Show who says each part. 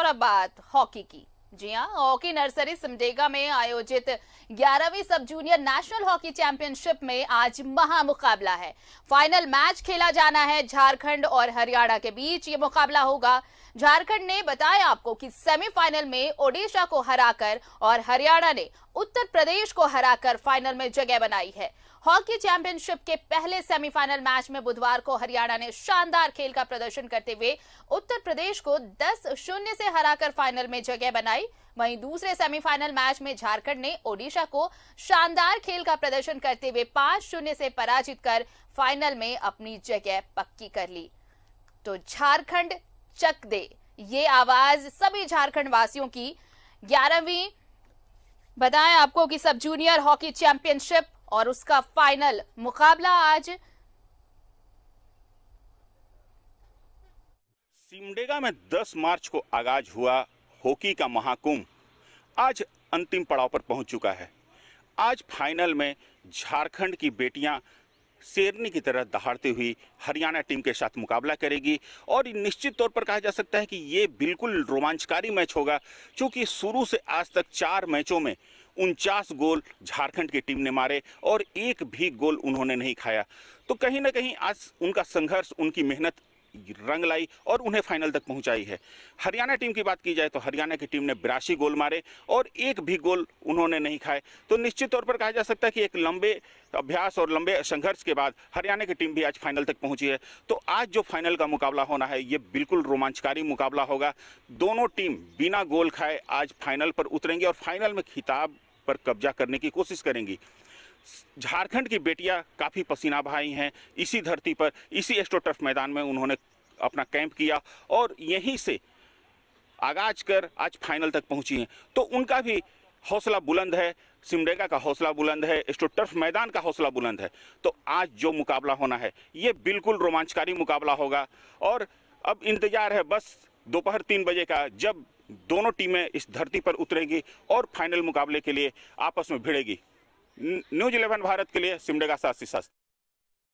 Speaker 1: और अब बात हॉकी की जी हाँ हॉकी नर्सरी सिमडेगा में आयोजित 11वीं सब जूनियर नेशनल हॉकी चैंपियनशिप में आज महा मुकाबला है फाइनल मैच खेला जाना है झारखंड और हरियाणा के बीच ये मुकाबला होगा झारखंड ने बताया आपको कि सेमीफाइनल में ओडिशा को हराकर और हरियाणा ने उत्तर प्रदेश को हराकर फाइनल में जगह बनाई है हॉकी चैंपियनशिप के पहले सेमीफाइनल मैच में बुधवार को हरियाणा ने शानदार खेल का प्रदर्शन करते हुए उत्तर प्रदेश को दस शून्य से हराकर फाइनल में जगह बनाई वहीं दूसरे सेमीफाइनल मैच में झारखंड ने ओडिशा को शानदार खेल का प्रदर्शन करते हुए पांच शून्य से पराजित कर फाइनल में अपनी जगह पक्की कर ली तो झारखंड चक दे ये आवाज सभी झारखंड वासियों की ग्यारहवीं बताएं आपको कि सब जूनियर हॉकी चैंपियनशिप और उसका फाइनल मुकाबला आज
Speaker 2: सिमडेगा में 10 मार्च को आगाज हुआ हॉकी का महाकुंभ आज अंतिम पड़ाव पर पहुंच चुका है आज फाइनल में झारखंड की बेटियां शेरनी की तरह दहाड़ती हुई हरियाणा टीम के साथ मुकाबला करेगी और निश्चित तौर पर कहा जा सकता है कि ये बिल्कुल रोमांचकारी मैच होगा क्योंकि शुरू से आज तक चार मैचों में उनचास गोल झारखंड की टीम ने मारे और एक भी गोल उन्होंने नहीं खाया तो कहीं ना कहीं आज उनका संघर्ष उनकी मेहनत रंग लाई और उन्हें फाइनल तक पहुंचाई है हरियाणा टीम की बात की जाए तो हरियाणा की टीम ने बिरासी गोल मारे और एक भी गोल उन्होंने नहीं खाए तो निश्चित तौर पर कहा जा सकता है कि एक लंबे अभ्यास और लंबे संघर्ष के बाद हरियाणा की टीम भी आज फाइनल तक पहुंची है तो आज जो फाइनल का मुकाबला होना है ये बिल्कुल रोमांचकारी मुकाबला होगा दोनों टीम बिना गोल खाए आज फाइनल पर उतरेंगी और फाइनल में खिताब पर कब्जा करने की कोशिश करेंगी झारखंड की बेटियां काफ़ी पसीना बहाई हैं इसी धरती पर इसी एस्ट्रोटर्फ मैदान में उन्होंने अपना कैंप किया और यहीं से आगाज कर आज फाइनल तक पहुंची हैं तो उनका भी हौसला बुलंद है सिमडेगा का हौसला बुलंद है एस्ट्रोटर्फ मैदान का हौसला बुलंद है तो आज जो मुकाबला होना है ये बिल्कुल रोमांचकारी मुकाबला होगा और अब इंतज़ार है बस दोपहर तीन बजे का जब दोनों टीमें इस धरती पर उतरेगी और फाइनल मुकाबले के लिए आपस में भिड़ेगी न्यूज इलेवन भारत के लिए सिमडेगा शास्त्री शास्त्री